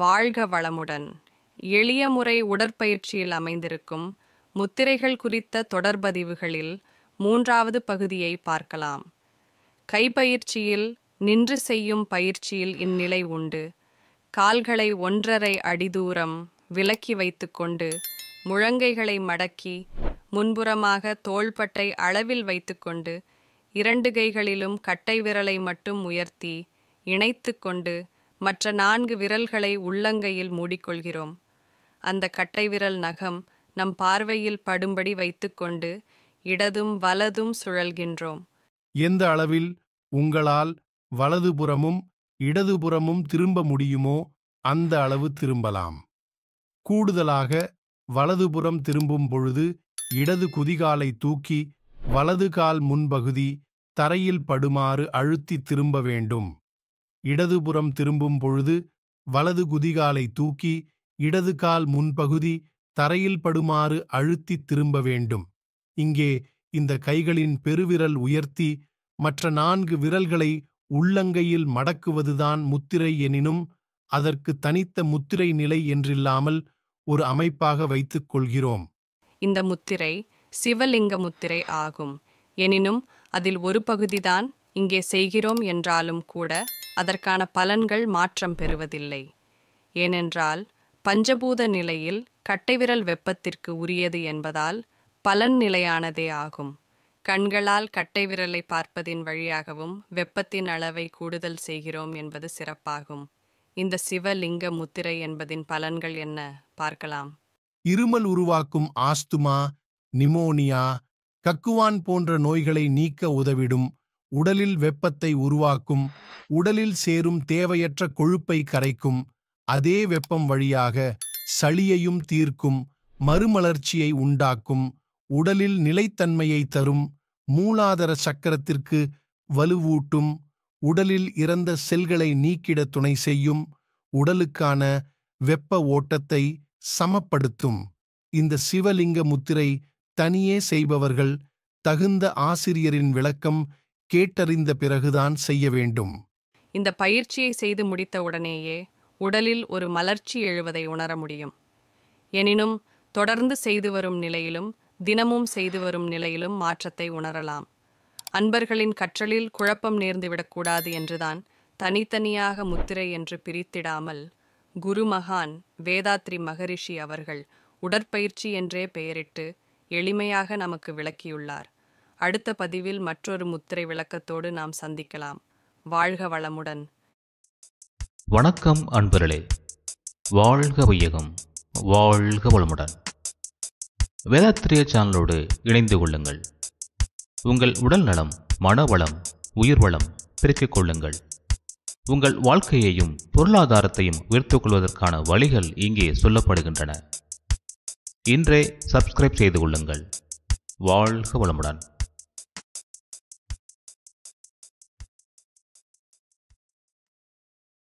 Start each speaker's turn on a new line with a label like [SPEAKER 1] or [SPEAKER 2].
[SPEAKER 1] வாழ்க வளமுடன் எளிய முறை உடற்பயிற்சியில் அமைந்திருக்கும் முத்திரைகள் குறித்த தொடர்பதிவுகளில் மூன்றாவது பகுதியை பார்க்கலாம் கைப்பயிற்சியில் நின்று செய்யும் பயிற்சியில் இந்நிலை உண்டு கால்களை ஒன்றரை அடி தூரம் விலக்கி வைத்துக்கொண்டு முழங்கைகளை மடக்கி முன்புறமாக தோள்பட்டை அளவில் வைத்துக்கொண்டு இரண்டு கைகளிலும் கட்டை விரலை மட்டும் உயர்த்தி இணைத்து கொண்டு மற்ற நான்கு விரல்களை உள்ளங்கையில் மூடிக்கொள்கிறோம் அந்த கட்டை விரல் நகம் நம் பார்வையில் படும்படி வைத்துக்கொண்டு இடதும் வலதும் சுழல்கின்றோம்
[SPEAKER 2] எந்த அளவில் உங்களால் வலதுபுறமும் இடதுபுறமும் திரும்ப முடியுமோ அந்த அளவு திரும்பலாம் கூடுதலாக வலதுபுறம் திரும்பும் பொழுது இடது குதிகாலை தூக்கி வலது கால் முன்பகுதி தரையில் படுமாறு அழுத்தி திரும்ப வேண்டும் இடதுபுறம் திரும்பும் பொழுது வலது குதிகாலை தூக்கி இடது கால் முன்பகுதி தரையில் படுமாறு அழுத்தி திரும்ப வேண்டும் இங்கே இந்த கைகளின் பெருவிரல் உயர்த்தி மற்ற நான்கு விரல்களை உள்ளங்கையில் மடக்குவதுதான் முத்திரை எனினும் அதற்கு தனித்த முத்திரை நிலை என்றில்லாமல் ஒரு அமைப்பாக வைத்துக் கொள்கிறோம்
[SPEAKER 1] இந்த முத்திரை சிவலிங்க முத்திரை ஆகும் எனினும் அதில் ஒரு பகுதிதான் இங்கே செய்கிறோம் என்றாலும் கூட அதற்கான பலன்கள் மாற்றம் பெறுவதில்லை ஏனென்றால் பஞ்சபூத நிலையில் கட்டைவிரல் வெப்பத்திற்கு உரியது என்பதால் பலன் நிலையானதே ஆகும் கண்களால் கட்டை பார்ப்பதின் வழியாகவும் வெப்பத்தின் அளவை கூடுதல் செய்கிறோம் என்பது சிறப்பாகும் இந்த சிவலிங்க முத்திரை என்பதின் பலன்கள் என்ன பார்க்கலாம்
[SPEAKER 2] இருமல் உருவாக்கும் ஆஸ்துமா நிமோனியா கக்குவான் போன்ற நோய்களை நீக்க உதவிடும் உடலில் வெப்பத்தை உருவாக்கும் உடலில் சேரும் தேவையற்ற கொழுப்பை கரைக்கும் அதே வெப்பம் வழியாக சளியையும் தீர்க்கும் மறுமலர்ச்சியை உண்டாக்கும் உடலில் நிலைத்தன்மையை தரும் மூலாதார சக்கரத்திற்கு வலுவூட்டும் உடலில் இறந்த செல்களை நீக்கிட துணை செய்யும் உடலுக்கான வெப்ப ஓட்டத்தை சமப்படுத்தும் இந்த சிவலிங்க முத்திரை தனியே செய்பவர்கள் தகுந்த ஆசிரியரின் விளக்கம் கேட்டறிந்த பிறகுதான் செய்ய வேண்டும்
[SPEAKER 1] இந்த பயிற்சியை செய்து முடித்த உடனேயே உடலில் ஒரு மலர்ச்சி எழுவதை உணர முடியும் எனினும் தொடர்ந்து செய்து வரும் நிலையிலும் தினமும் செய்து வரும் நிலையிலும் மாற்றத்தை உணரலாம் அன்பர்களின் கற்றலில் குழப்பம் நேர்ந்துவிடக்கூடாது என்றுதான் தனித்தனியாக முத்திரை என்று பிரித்திடாமல் குரு மகான் வேதாத்ரி மகரிஷி அவர்கள் உடற்பயிற்சி என்றே பெயரிட்டு எளிமையாக நமக்கு விளக்கியுள்ளார் அடுத்த பதிவில் மற்றொரு முத்திரை விளக்கத்தோடு நாம் சந்திக்கலாம் வாழ்க வளமுடன்
[SPEAKER 3] வணக்கம் அன்பர்களே வாழ்க வையகம் வாழ்க வளமுடன் வேதாத்திரிய சேனலோடு இணைந்து கொள்ளுங்கள் உங்கள் உடல் நலம் மனவளம் உயிர் வளம் பெருக்கிக் கொள்ளுங்கள் உங்கள் வாழ்க்கையையும் பொருளாதாரத்தையும் உயர்த்துக் கொள்வதற்கான வழிகள் இங்கே சொல்லப்படுகின்றன இன்றே சப்ஸ்கிரைப் செய்து கொள்ளுங்கள் வாழ்க வளமுடன்